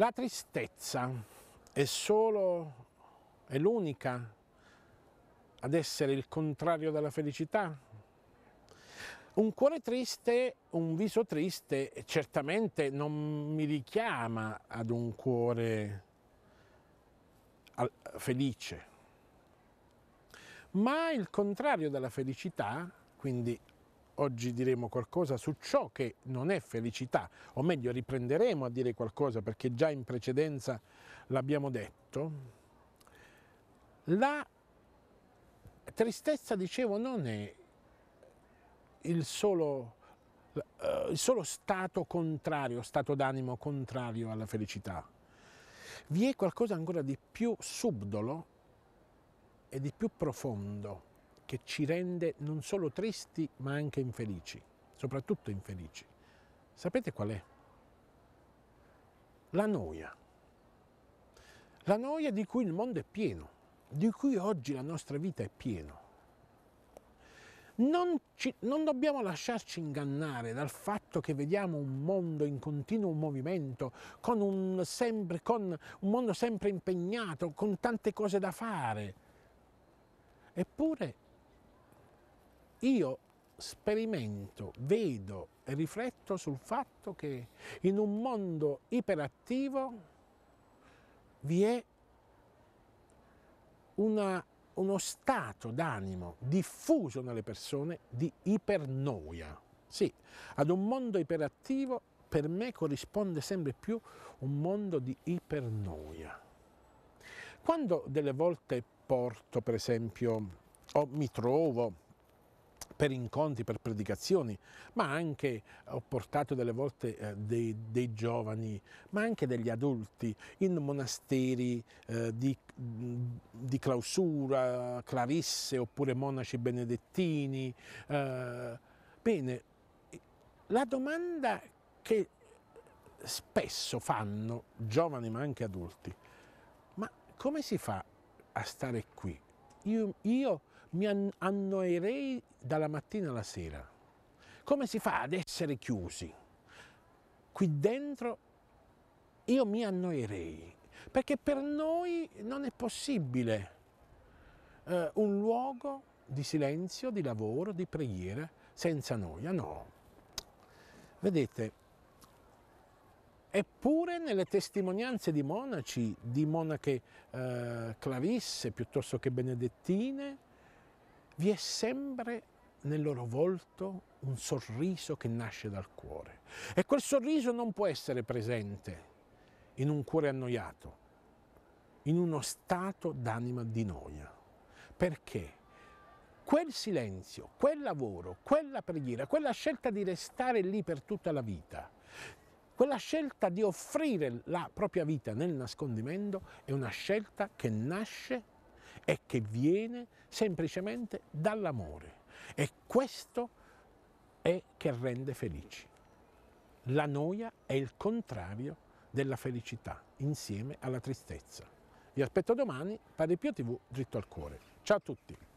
La tristezza è solo, è l'unica ad essere il contrario della felicità? Un cuore triste, un viso triste certamente non mi richiama ad un cuore felice, ma il contrario della felicità, quindi Oggi diremo qualcosa su ciò che non è felicità, o meglio riprenderemo a dire qualcosa perché già in precedenza l'abbiamo detto. La tristezza, dicevo, non è il solo, eh, il solo stato contrario, stato d'animo contrario alla felicità. Vi è qualcosa ancora di più subdolo e di più profondo che ci rende non solo tristi ma anche infelici, soprattutto infelici. Sapete qual è? La noia. La noia di cui il mondo è pieno, di cui oggi la nostra vita è piena. Non, ci, non, dobbiamo lasciarci ingannare dal fatto che vediamo un mondo in continuo movimento, con un, sempre, con un mondo sempre impegnato, con tante cose da fare. Eppure io sperimento, vedo e rifletto sul fatto che in un mondo iperattivo vi è una, uno stato d'animo diffuso nelle persone di ipernoia. Sì, ad un mondo iperattivo per me corrisponde sempre più un mondo di ipernoia. Quando delle volte porto, per esempio, o mi trovo per incontri, per predicazioni, ma anche ho portato delle volte eh, dei, dei, giovani, ma anche degli adulti in monasteri eh, di, mm, di, clausura, clarisse oppure monaci benedettini. Eh, bene, la domanda che spesso fanno giovani ma anche adulti, ma come si fa a stare qui? io, io mi annoierei dalla mattina alla sera. Come si fa ad essere chiusi? Qui dentro io mi annoierei, perché per noi non è possibile eh, un luogo di silenzio, di lavoro, di preghiera senza noia, no. Vedete, Eppure nelle testimonianze di monaci, di monache eh, clarisse piuttosto che benedettine, vi è sempre nel loro volto un sorriso che nasce dal cuore. E quel sorriso non può essere presente in un cuore annoiato, in uno stato d'anima di noia. Perché? Quel silenzio, quel lavoro, quella preghiera, quella scelta di restare lì per tutta la vita, quella scelta di offrire la propria vita nel nascondimento è una scelta che nasce e che viene semplicemente dall'amore. E questo è che rende felici. La noia è il contrario della felicità, insieme alla tristezza. Vi aspetto domani, Padre Pio TV, dritto al cuore. Ciao a tutti!